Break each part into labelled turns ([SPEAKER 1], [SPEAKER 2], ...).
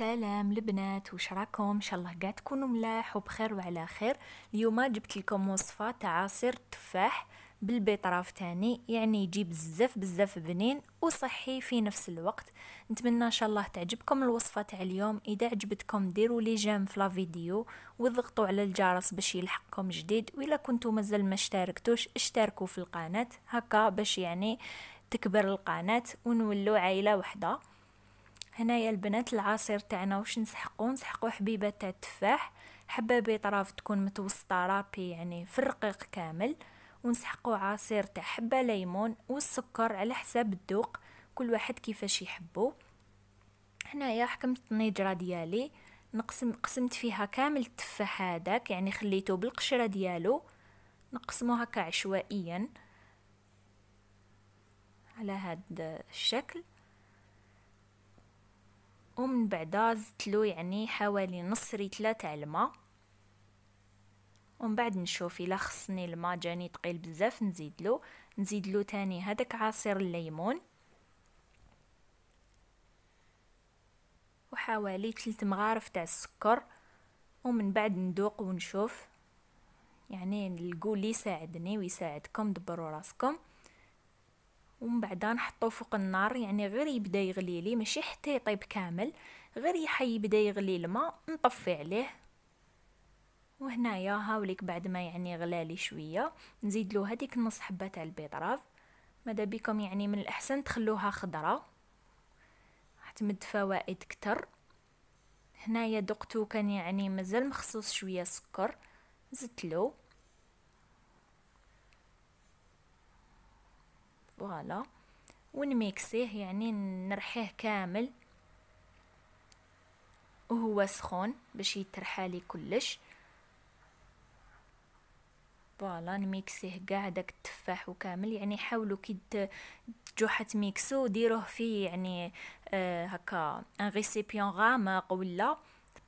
[SPEAKER 1] سلام البنات وش راكم ان شاء الله قاعد تكونوا ملاح وبخير وعلى خير اليوم جبت لكم وصفه تاع عصير تفاح بالبيطراف تاني يعني يجي بزاف بزاف بنين وصحي في نفس الوقت نتمنى ان شاء الله تعجبكم الوصفه تاع اليوم اذا عجبتكم ديروا لي جيم في لا فيديو وضغطوا على الجرس باش يلحقكم جديد والا كنتو مازال ما اشتركتوش اشتركوا في القناه هكا باش يعني تكبر القناه ونولوا عائله وحده هنايا البنات العصير تاعنا واش نسحقو نسحقو حبيبه تاع التفاح حبه بطراف تكون متوسطه رابي يعني في الرقيق كامل ونسحقو عصير تاع حبه ليمون والسكر على حساب الذوق كل واحد كيفاش يحبو هنايا حكمت النجره ديالي نقسم قسمت فيها كامل التفاح هذاك يعني خليته بالقشره ديالو نقسمو هكا عشوائيا على هاد الشكل ومن بعد زدتلو يعني حوالي نص ريتلة تاع الماء ومن بعد نشوف الا خصني الماء جاني ثقيل بزاف نزيدلو نزيدلو تاني هذاك عصير الليمون وحوالي 3 مغارف تاع السكر ومن بعد ندوق ونشوف يعني الكول يساعدني ويساعدكم دبروا راسكم ومن بعد نحطو فوق النار يعني غير يبدا يغلي لي ماشي حتى يطيب كامل غير يحي يبدا يغلي الماء نطفي عليه وهنايا هاوليك بعد ما يعني غلالي شويه نزيد له هذيك نص حبه تاع البيطراف ماذا بكم يعني من الاحسن تخلوها راح تمد فوائد كتر هنايا دقتو كان يعني مازال مخصوص شويه سكر زدت له فوالا ونميكسيه يعني نرحيه كامل وهو سخون باش يترحالي كلش فوالا نميكسيه كاع داك التفاح وكامل يعني حاولوا كي تجوحة ميكسو ديروه في يعني آه هكا ان ريسيبيون غامق ولا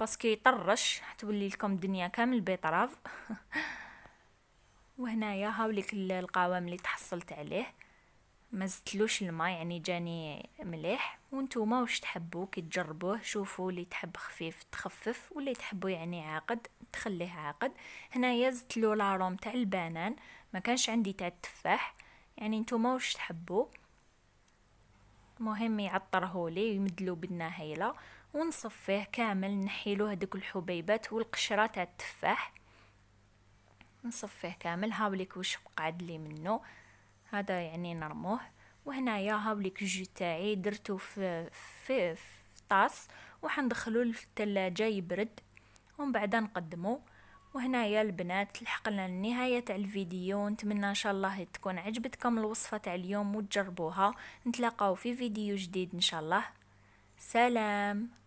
[SPEAKER 1] باسكو يطرش حتولي لكم الدنيا كامل بيطراف وهنايا هاوليك القوام اللي تحصلت عليه ما زدتلوش الماء يعني جاني مليح وانتوما واش تحبوا كي تجربوه شوفوا اللي تحب خفيف تخفف واللي تحبوا يعني عاقد تخليه عاقد هنايا زدتلو لاروم تاع البنان ما كانش عندي تاع التفاح يعني نتوما واش تحبوا مهم يعطرهولي ويمدلو بالنهيله ونصفيه كامل نحيلو هدوك الحبيبات والقشره تاع التفاح نصفيه كامل هاوليك واش بقعد لي منه هذا يعني نرموه وهنايا هاوليك الجو تاعي درته في في, في طاس وحندخلو للثلاجة يبرد ومن بعد نقدمو وهنايا البنات لحقنا النهاية تاع الفيديو نتمنى ان شاء الله تكون عجبتكم الوصفة تاع اليوم وتجربوها نتلاقاو في فيديو جديد ان شاء الله سلام